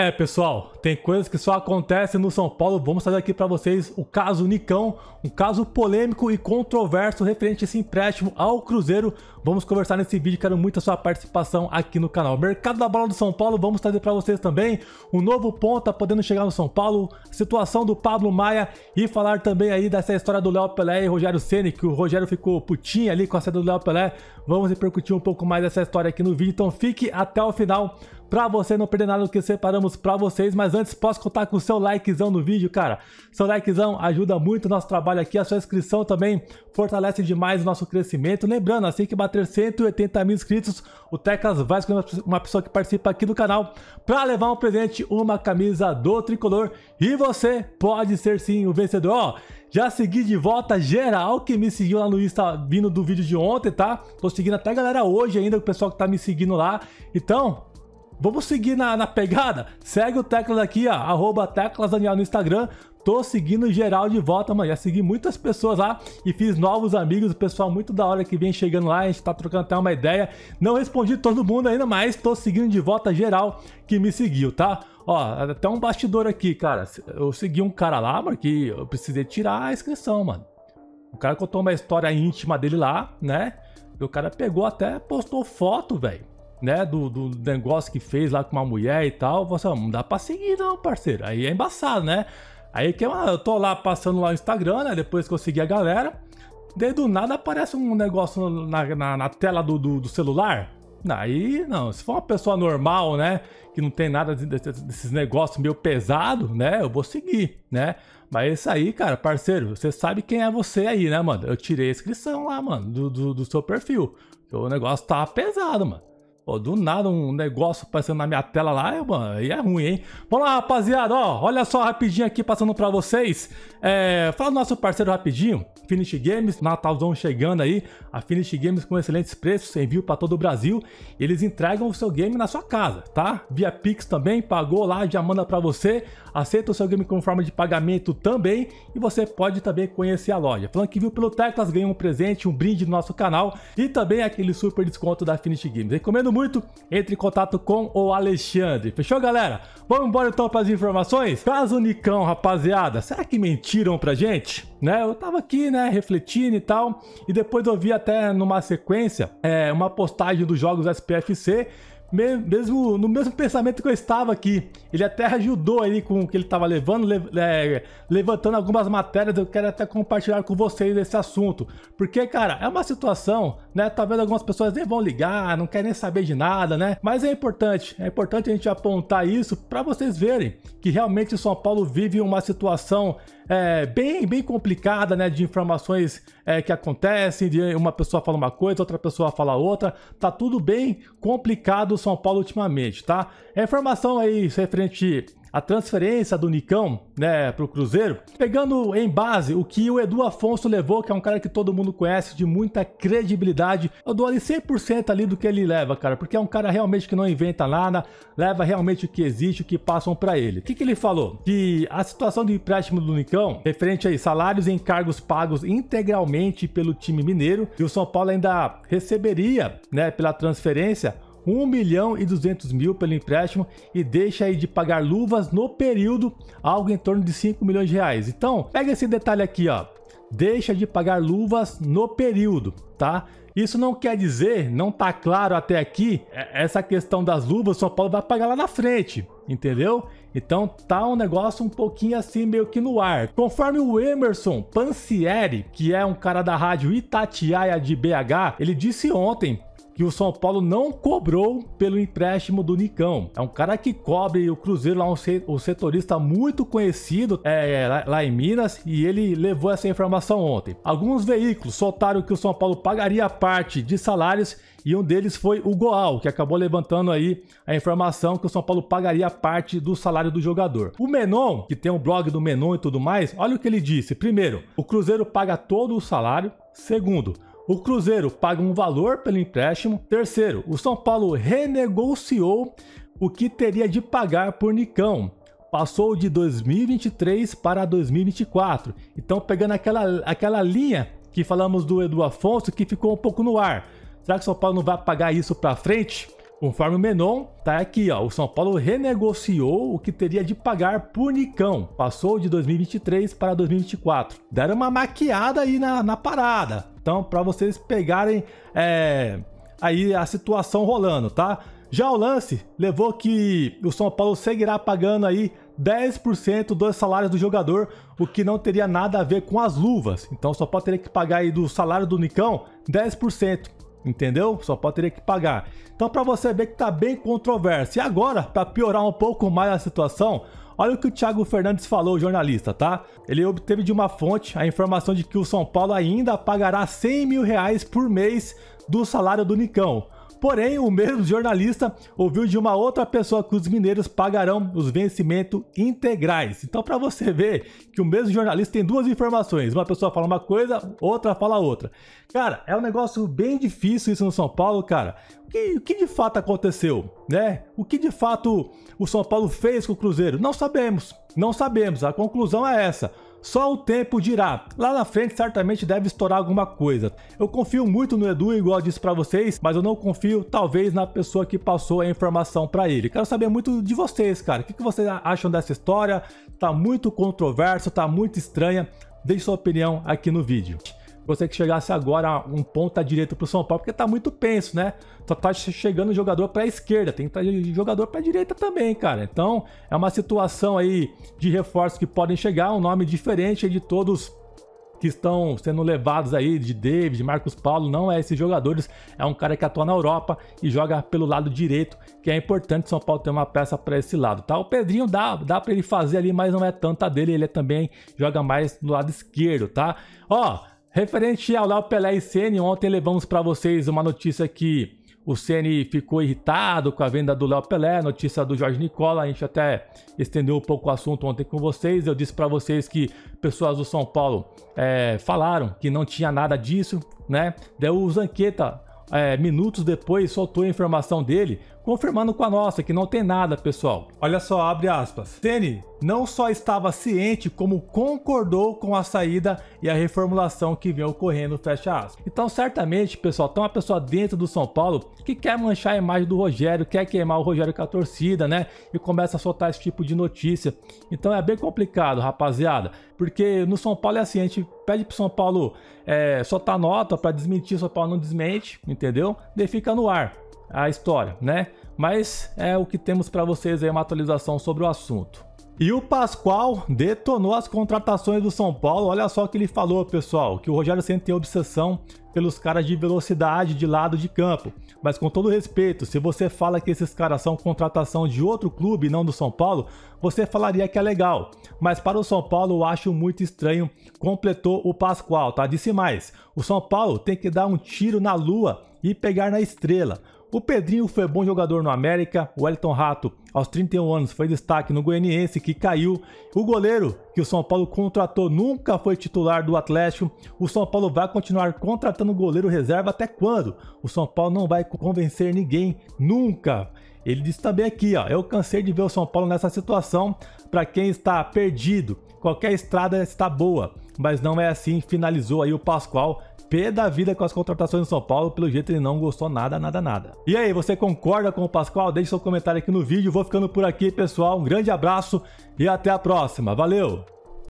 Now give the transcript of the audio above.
É, pessoal, tem coisas que só acontecem no São Paulo. Vamos trazer aqui para vocês o caso Nicão, um caso polêmico e controverso referente a esse empréstimo ao Cruzeiro. Vamos conversar nesse vídeo, quero muito a sua participação aqui no canal. Mercado da bola do São Paulo, vamos trazer para vocês também o um novo ponta tá podendo chegar no São Paulo, situação do Pablo Maia e falar também aí dessa história do Léo Pelé e Rogério Ceni, que o Rogério ficou putinho ali com a saída do Léo Pelé. Vamos repercutir um pouco mais dessa história aqui no vídeo, então fique até o final para você não perder nada do que separamos para vocês. Mas antes, posso contar com o seu likezão no vídeo, cara. Seu likezão ajuda muito o nosso trabalho aqui, a sua inscrição também fortalece demais o nosso crescimento. Lembrando, assim que bater 180 mil inscritos, o Tecas vai é escolher uma pessoa que participa aqui do canal para levar um presente, uma camisa do Tricolor. E você pode ser sim o vencedor. Ó, já segui de volta geral que me seguiu lá no Insta vindo do vídeo de ontem, tá? Tô seguindo até a galera hoje ainda, o pessoal que tá me seguindo lá. Então, Vamos seguir na, na pegada? Segue o Teclas aqui, ó, arroba Teclas Daniel no Instagram. Tô seguindo geral de volta, mano. Já segui muitas pessoas lá e fiz novos amigos. O pessoal muito da hora que vem chegando lá. A gente tá trocando até uma ideia. Não respondi todo mundo ainda, mas tô seguindo de volta geral que me seguiu, tá? Ó, até um bastidor aqui, cara. Eu segui um cara lá, mano, que eu precisei tirar a inscrição, mano. O cara contou uma história íntima dele lá, né? E o cara pegou até, postou foto, velho né, do, do, negócio que fez lá com uma mulher e tal, você, assim, não dá pra seguir não, parceiro. Aí é embaçado, né? Aí que é eu tô lá passando lá o Instagram, né, depois que eu segui a galera, daí do nada aparece um negócio na, na, na tela do, do, do, celular. Aí, não, se for uma pessoa normal, né, que não tem nada desses desse negócios meio pesado, né, eu vou seguir, né? Mas isso aí, cara, parceiro, você sabe quem é você aí, né, mano? Eu tirei a inscrição lá, mano, do, do, do seu perfil. O negócio tá pesado, mano. Pô, do nada um negócio passando na minha tela lá, mano, e é ruim, hein? Vamos lá, rapaziada, ó, olha só rapidinho aqui passando pra vocês. É, fala do nosso parceiro rapidinho, Finish Games, Natalzão chegando aí. A Finish Games com excelentes preços, envio pra todo o Brasil. Eles entregam o seu game na sua casa, tá? Via Pix também, pagou lá, já manda pra você aceita o seu game como forma de pagamento também e você pode também conhecer a loja. Falando que viu pelo Teclas, ganha um presente, um brinde do nosso canal e também aquele super desconto da Finish Games. Recomendo muito, entre em contato com o Alexandre. Fechou, galera? Vamos embora então para as informações? Caso Nicão, rapaziada, será que mentiram pra gente? Né? Eu tava aqui, né, refletindo e tal, e depois eu vi até numa sequência é, uma postagem dos jogos SPFC mesmo no mesmo pensamento que eu estava aqui. Ele até ajudou ali com o que ele estava levando, le, é, levantando algumas matérias. Eu quero até compartilhar com vocês esse assunto, porque, cara, é uma situação né? Talvez algumas pessoas nem vão ligar, não querem nem saber de nada, né? Mas é importante, é importante a gente apontar isso para vocês verem que realmente o São Paulo vive uma situação é, bem, bem complicada, né? De informações é, que acontecem, de uma pessoa fala uma coisa, outra pessoa fala outra. Tá tudo bem complicado o São Paulo ultimamente, tá? A informação aí referente a transferência do Nicão, né, o Cruzeiro, pegando em base o que o Edu Afonso levou, que é um cara que todo mundo conhece, de muita credibilidade, eu dou ali 100% ali do que ele leva, cara, porque é um cara realmente que não inventa nada, leva realmente o que existe, o que passam para ele. O que, que ele falou? Que a situação do empréstimo do Nicão, referente a salários e encargos pagos integralmente pelo time mineiro, e o São Paulo ainda receberia, né, pela transferência, 1 milhão e 200 mil pelo empréstimo e deixa aí de pagar luvas no período, algo em torno de 5 milhões de reais. Então, pega esse detalhe aqui, ó. Deixa de pagar luvas no período, tá? Isso não quer dizer, não tá claro até aqui, é, essa questão das luvas, São Paulo vai pagar lá na frente, entendeu? Então tá um negócio um pouquinho assim, meio que no ar. Conforme o Emerson Pancieri, que é um cara da rádio Itatiaia de BH, ele disse ontem que o São Paulo não cobrou pelo empréstimo do Nicão. É um cara que cobre o Cruzeiro, lá um, um setorista muito conhecido é, é, lá, lá, em Minas, e ele levou essa informação ontem. Alguns veículos soltaram que o São Paulo pagaria parte de salários e um deles foi o Goal, que acabou levantando aí a informação que o São Paulo pagaria parte do salário do jogador. O Menon, que tem um blog do Menon e tudo mais, olha o que ele disse. Primeiro, o Cruzeiro paga todo o salário. Segundo, o Cruzeiro paga um valor pelo empréstimo. Terceiro, o São Paulo renegociou o que teria de pagar por Nicão. Passou de 2023 para 2024. Então, pegando aquela, aquela linha que falamos do Edu Afonso, que ficou um pouco no ar. Será que o São Paulo não vai pagar isso para frente? Conforme o Menon, tá aqui, ó, o São Paulo renegociou o que teria de pagar por Nicão. Passou de 2023 para 2024. Deram uma maquiada aí na, na parada. Então, para vocês pegarem é, aí a situação rolando, tá? Já o lance levou que o São Paulo seguirá pagando aí 10% dos salários do jogador, o que não teria nada a ver com as luvas. Então só pode ter que pagar aí do salário do Nicão 10%, entendeu? Só pode ter que pagar. Então para você ver que tá bem controverso. E agora, para piorar um pouco mais a situação, Olha o que o Thiago Fernandes falou, jornalista, tá? Ele obteve de uma fonte a informação de que o São Paulo ainda pagará 100 mil reais por mês do salário do Nicão. Porém, o mesmo jornalista ouviu de uma outra pessoa que os mineiros pagarão os vencimentos integrais. Então, para você ver que o mesmo jornalista tem duas informações, uma pessoa fala uma coisa, outra fala outra. Cara, é um negócio bem difícil isso no São Paulo, cara. O que, o que de fato aconteceu, né? O que de fato o São Paulo fez com o Cruzeiro? Não sabemos, não sabemos. A conclusão é essa. Só o tempo dirá. Lá na frente certamente deve estourar alguma coisa. Eu confio muito no Edu, igual eu disse para vocês, mas eu não confio talvez na pessoa que passou a informação para ele. Quero saber muito de vocês, cara. O que vocês acham dessa história? Tá muito controverso, tá muito estranha. Deixe sua opinião aqui no vídeo. Você que chegasse agora um ponta direita pro São Paulo, porque tá muito penso, né? Só tá chegando jogador pra esquerda, tem que tá jogador pra direita também, cara. Então, é uma situação aí de reforços que podem chegar, um nome diferente de todos que estão sendo levados aí de David, de Marcos Paulo, não é esses jogadores, é um cara que atua na Europa e joga pelo lado direito, que é importante São Paulo ter uma peça para esse lado, tá? O Pedrinho dá, dá para ele fazer ali, mas não é tanta dele, ele é também joga mais no lado esquerdo, tá? Ó, Referente ao Léo Pelé e Ceni, ontem levamos para vocês uma notícia que o Ceni ficou irritado com a venda do Léo Pelé, notícia do Jorge Nicola, a gente até estendeu um pouco o assunto ontem com vocês. Eu disse para vocês que pessoas do São Paulo é, falaram que não tinha nada disso, né? Daí o Zanqueta, é, minutos depois, soltou a informação dele, confirmando com a nossa que não tem nada, pessoal. Olha só, abre aspas. Tene não só estava ciente, como concordou com a saída e a reformulação que vem ocorrendo, fecha aspas. Então, certamente, pessoal, tem uma pessoa dentro do São Paulo que quer manchar a imagem do Rogério, quer queimar o Rogério com a torcida, né? E começa a soltar esse tipo de notícia. Então é bem complicado, rapaziada, porque no São Paulo é assim, a gente pede pro São Paulo é, soltar nota para desmentir, o São Paulo não desmente, entendeu? Daí fica no ar a história, né? Mas é o que temos para vocês aí, uma atualização sobre o assunto. E o Pascoal detonou as contratações do São Paulo. Olha só o que ele falou, pessoal, que o Rogério sempre tem obsessão pelos caras de velocidade de lado de campo. Mas com todo respeito, se você fala que esses caras são contratação de outro clube, não do São Paulo, você falaria que é legal. Mas para o São Paulo eu acho muito estranho, completou o Pascoal, tá? Disse mais: o São Paulo tem que dar um tiro na lua e pegar na estrela. O Pedrinho foi bom jogador no América, o Elton Rato, aos 31 anos, foi destaque no Goianiense, que caiu. O goleiro que o São Paulo contratou nunca foi titular do Atlético. O São Paulo vai continuar contratando goleiro reserva até quando? O São Paulo não vai convencer ninguém, nunca. Ele disse também aqui, ó, eu cansei de ver o São Paulo nessa situação. Para quem está perdido, qualquer estrada está boa, mas não é assim. Finalizou aí o Pascoal pé da vida com as contratações do São Paulo, pelo jeito ele não gostou nada, nada, nada. E aí, você concorda com o Pascoal? Deixe seu comentário aqui no vídeo. Vou ficando por aqui, pessoal. Um grande abraço e até a próxima. Valeu!